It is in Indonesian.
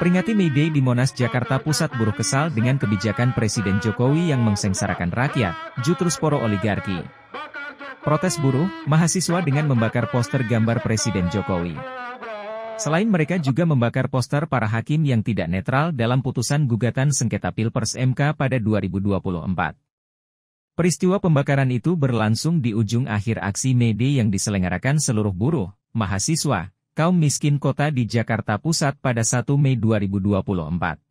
Peringati May Day di Monas Jakarta Pusat buruh kesal dengan kebijakan Presiden Jokowi yang mengsengsarakan rakyat, jutrus poro oligarki. Protes buruh, mahasiswa dengan membakar poster gambar Presiden Jokowi. Selain mereka juga membakar poster para hakim yang tidak netral dalam putusan gugatan sengketa Pilpres MK pada 2024. Peristiwa pembakaran itu berlangsung di ujung akhir aksi May Day yang diselenggarakan seluruh buruh, mahasiswa, kaum miskin kota di Jakarta Pusat pada 1 Mei 2024.